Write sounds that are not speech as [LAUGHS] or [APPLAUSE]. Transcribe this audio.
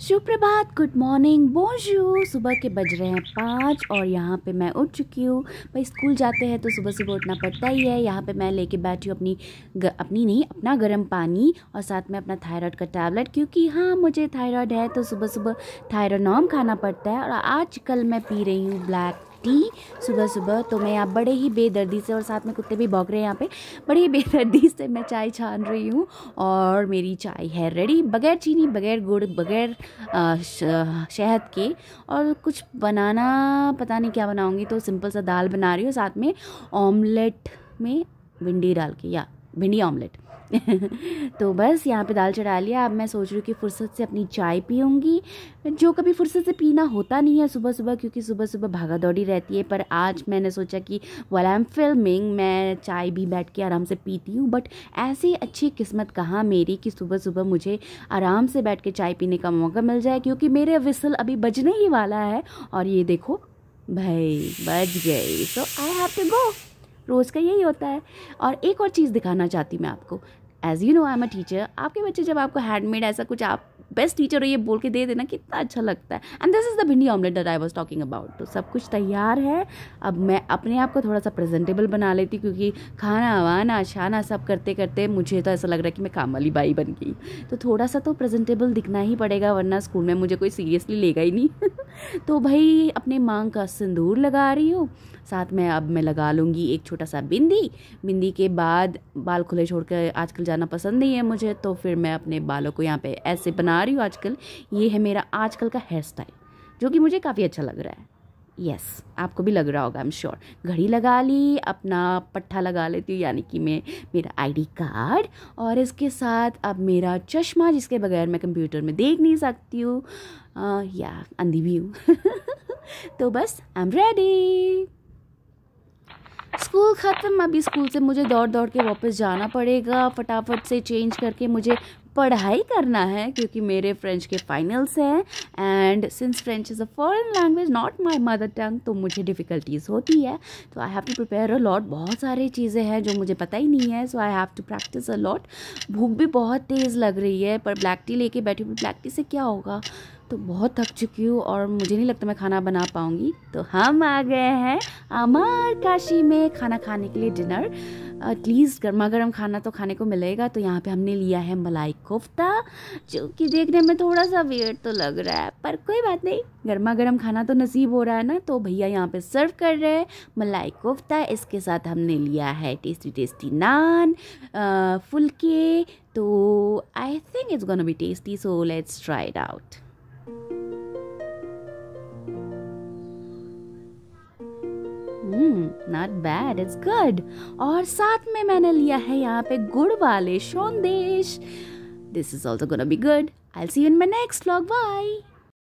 सुप्रभात good morning बोजू सुबह के बज रहे हैं पाँच और यहाँ पे मैं उठ चुकी हूँ भाई स्कूल जाते हैं तो सुबह सुबह उठना पड़ता ही है यहाँ पे मैं लेके बैठी हूँ अपनी ग, अपनी नहीं अपना गर्म पानी और साथ में अपना थायराइड का टैबलेट क्योंकि हाँ मुझे थायराइड है तो सुबह सुबह थायरानॉम खाना पड़ता है और आजकल मैं पी रही हूँ ब्लैक उठी सुबह सुबह तो मैं यहाँ बड़े ही बेदर्दी से और साथ में कुत्ते भी भौंक रहे हैं यहाँ पे बड़े ही बेदर्दी से मैं चाय छान रही हूँ और मेरी चाय है रेडी बगैर चीनी बगैर गुड़ बगैर शहद के और कुछ बनाना पता नहीं क्या बनाऊँगी तो सिंपल सा दाल बना रही हूँ साथ में ऑमलेट में भिंडी डाल के या भिंडी ऑमलेट [LAUGHS] तो बस यहाँ पे दाल चढ़ा लिया अब मैं सोच रही हूँ कि फुर्सत से अपनी चाय पीऊँगी जो कभी फुर्सत से पीना होता नहीं है सुबह सुबह क्योंकि सुबह सुबह भागा दौड़ी रहती है पर आज मैंने सोचा कि वाल आई एम फिल्मिंग मैं चाय भी बैठ के आराम से पीती हूँ बट ऐसी अच्छी किस्मत कहाँ मेरी कि सुबह सुबह मुझे आराम से बैठ के चाय पीने का मौका मिल जाए क्योंकि मेरे विसल अभी बजने ही वाला है और ये देखो भाई बज गई सो आई हैव टू गो रोज़ का यही होता है और एक और चीज़ दिखाना चाहती मैं आपको as you know I am a teacher आपके बच्चे जब आपको हैंडमेड ऐसा कुछ आप बेस्ट टीचर हो ये बोल के दे देना कितना अच्छा लगता है and this is the bhindi omelette that I was talking about तो सब कुछ तैयार है अब मैं अपने आप को थोड़ा सा प्रेजेंटेबल बना लेती हूँ क्योंकि खाना वाना शाना सब करते करते मुझे तो ऐसा लग रहा है कि मैं काम वाली बाई बन गई तो थोड़ा सा तो प्रेजेंटेबल दिखना ही पड़ेगा वरना स्कूल में मुझे कोई सीरियसली लेगा ही नहीं [LAUGHS] तो भाई अपने मांग का सिंदूर लगा रही हूँ साथ में अब मैं लगा लूँगी एक छोटा सा बिंदी बिंदी के बाद बाल खुले छोड़ कर आजकल जाना पसंद नहीं है मुझे तो फिर मैं अपने बालों को यहाँ पे ऐसे बना रही हूँ आजकल ये है मेरा आजकल का हेयर स्टाइल जो कि मुझे काफ़ी अच्छा लग रहा है यस yes, आपको भी लग रहा होगा आई एम श्योर घड़ी लगा ली अपना पट्टा लगा लेती हूँ यानी कि मैं मेरा आईडी कार्ड और इसके साथ अब मेरा चश्मा जिसके बगैर मैं कंप्यूटर में देख नहीं सकती हूँ या अंधी भी हूँ तो बस आई एम रेडी स्कूल ख़त्म अभी स्कूल से मुझे दौड़ दौड़ के वापस जाना पड़ेगा फटाफट से चेंज करके मुझे पढ़ाई करना है क्योंकि मेरे फ्रेंच के फाइनल्स हैं and since French is a foreign language not my mother tongue तो मुझे डिफ़िकल्टीज़ होती है तो I have to prepare a lot बहुत सारी चीज़ें हैं जो मुझे पता ही नहीं है so I have to practise a lot भूख भी बहुत तेज़ लग रही है पर ब्लैक टी लेके बैठी हुई ब्लैक टी से क्या होगा तो बहुत थक चुकी हूँ और मुझे नहीं लगता मैं खाना बना पाऊँगी तो हम आ गए हैं अमार काशी में खाना खाने के लिए डिनर एटलीस्ट गर्मा गर्म खाना तो खाने को मिलेगा तो यहाँ पे हमने लिया है मलाई कोफ्ता जो कि देखने में थोड़ा सा वेट तो लग रहा है पर कोई बात नहीं गर्मा गर्म खाना तो नसीब हो रहा है ना तो भैया यहाँ पे सर्व कर रहे हैं मलाई कोफ्ता इसके साथ हमने लिया है टेस्टी टेस्टी नान फुलके तो I think it's gonna be tasty so let's try it out not bad it's good और साथ में मैंने लिया है यहाँ पे गुड़ वाले sandesh this is also good I see you in my next vlog bye